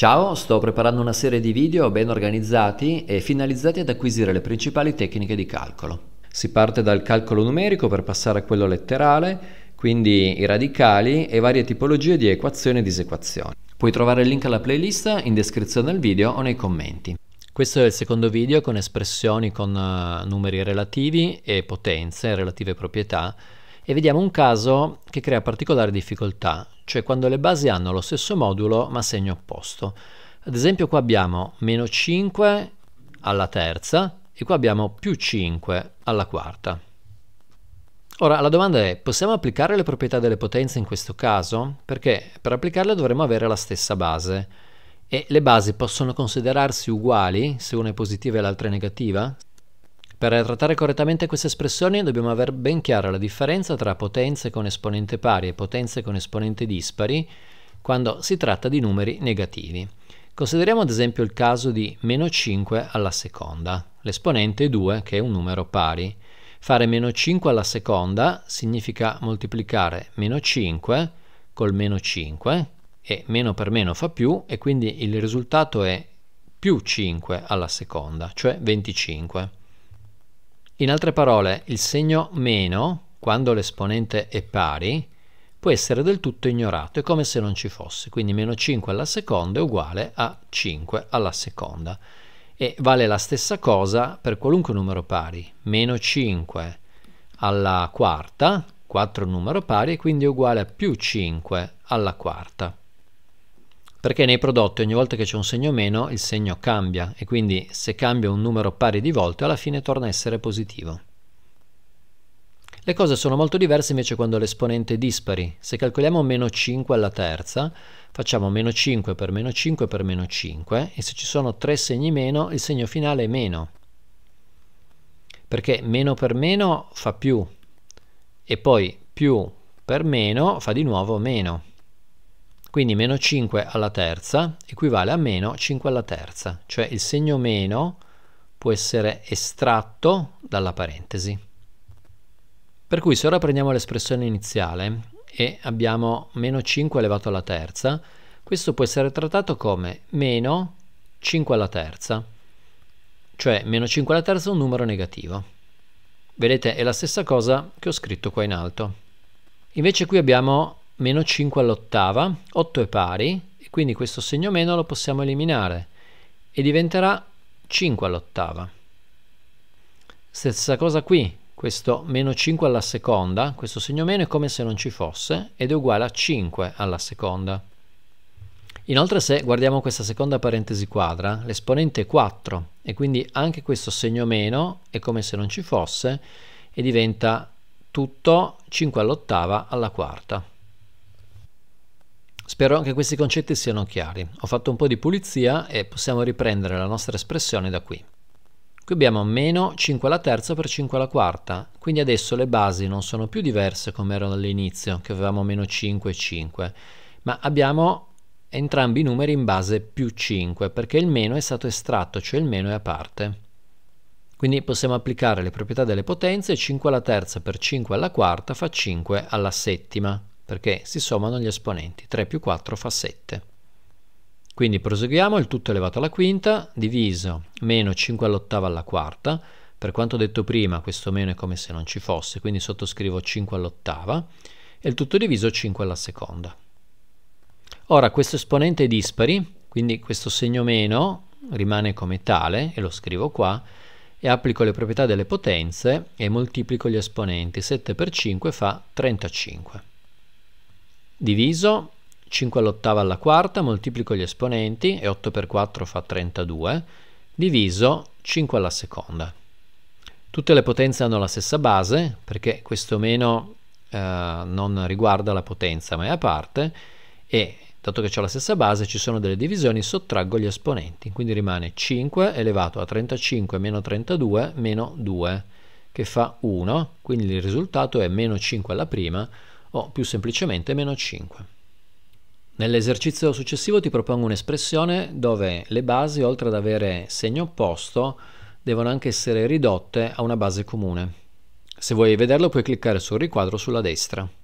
Ciao, sto preparando una serie di video ben organizzati e finalizzati ad acquisire le principali tecniche di calcolo. Si parte dal calcolo numerico per passare a quello letterale, quindi i radicali e varie tipologie di equazioni e disequazioni. Puoi trovare il link alla playlist in descrizione al video o nei commenti. Questo è il secondo video con espressioni con eh, numeri relativi e potenze, relative proprietà, e vediamo un caso che crea particolare difficoltà, cioè quando le basi hanno lo stesso modulo ma segno opposto. Ad esempio qua abbiamo meno 5 alla terza e qua abbiamo più 5 alla quarta. Ora la domanda è, possiamo applicare le proprietà delle potenze in questo caso? Perché per applicarle dovremmo avere la stessa base. E le basi possono considerarsi uguali se una è positiva e l'altra è negativa? Per trattare correttamente queste espressioni dobbiamo avere ben chiara la differenza tra potenze con esponente pari e potenze con esponente dispari quando si tratta di numeri negativi. Consideriamo ad esempio il caso di meno 5 alla seconda, l'esponente è 2 che è un numero pari. Fare meno 5 alla seconda significa moltiplicare meno 5 col meno 5 e meno per meno fa più e quindi il risultato è più 5 alla seconda, cioè 25. In altre parole, il segno meno, quando l'esponente è pari, può essere del tutto ignorato, è come se non ci fosse, quindi meno 5 alla seconda è uguale a 5 alla seconda. E vale la stessa cosa per qualunque numero pari, meno 5 alla quarta, 4 numero pari, quindi è uguale a più 5 alla quarta perché nei prodotti ogni volta che c'è un segno meno il segno cambia e quindi se cambia un numero pari di volte alla fine torna a essere positivo. Le cose sono molto diverse invece quando l'esponente è dispari. Se calcoliamo meno 5 alla terza, facciamo meno 5 per meno 5 per meno 5 e se ci sono tre segni meno il segno finale è meno. Perché meno per meno fa più e poi più per meno fa di nuovo meno. Quindi meno 5 alla terza equivale a meno 5 alla terza, cioè il segno meno può essere estratto dalla parentesi. Per cui se ora prendiamo l'espressione iniziale e abbiamo meno 5 elevato alla terza, questo può essere trattato come meno 5 alla terza, cioè meno 5 alla terza è un numero negativo. Vedete, è la stessa cosa che ho scritto qua in alto. Invece qui abbiamo meno 5 all'ottava, 8 è pari, e quindi questo segno meno lo possiamo eliminare e diventerà 5 all'ottava. Stessa cosa qui, questo meno 5 alla seconda, questo segno meno è come se non ci fosse ed è uguale a 5 alla seconda. Inoltre se guardiamo questa seconda parentesi quadra, l'esponente è 4 e quindi anche questo segno meno è come se non ci fosse e diventa tutto 5 all'ottava alla quarta. Spero che questi concetti siano chiari. Ho fatto un po' di pulizia e possiamo riprendere la nostra espressione da qui. Qui abbiamo meno 5 alla terza per 5 alla quarta, quindi adesso le basi non sono più diverse come erano all'inizio, che avevamo meno 5 e 5, ma abbiamo entrambi i numeri in base più 5, perché il meno è stato estratto, cioè il meno è a parte. Quindi possiamo applicare le proprietà delle potenze, 5 alla terza per 5 alla quarta fa 5 alla settima perché si sommano gli esponenti, 3 più 4 fa 7. Quindi proseguiamo, il tutto elevato alla quinta, diviso meno 5 all'ottava alla quarta, per quanto detto prima questo meno è come se non ci fosse, quindi sottoscrivo 5 all'ottava, e il tutto diviso 5 alla seconda. Ora questo esponente è dispari, quindi questo segno meno rimane come tale, e lo scrivo qua, e applico le proprietà delle potenze e moltiplico gli esponenti, 7 per 5 fa 35 diviso 5 all'ottava alla quarta, moltiplico gli esponenti e 8 per 4 fa 32, diviso 5 alla seconda. Tutte le potenze hanno la stessa base, perché questo meno eh, non riguarda la potenza ma è a parte, e dato che c'è la stessa base ci sono delle divisioni, sottraggo gli esponenti, quindi rimane 5 elevato a 35 meno 32 meno 2, che fa 1, quindi il risultato è meno 5 alla prima, o più semplicemente meno 5. Nell'esercizio successivo ti propongo un'espressione dove le basi, oltre ad avere segno opposto, devono anche essere ridotte a una base comune. Se vuoi vederlo puoi cliccare sul riquadro sulla destra.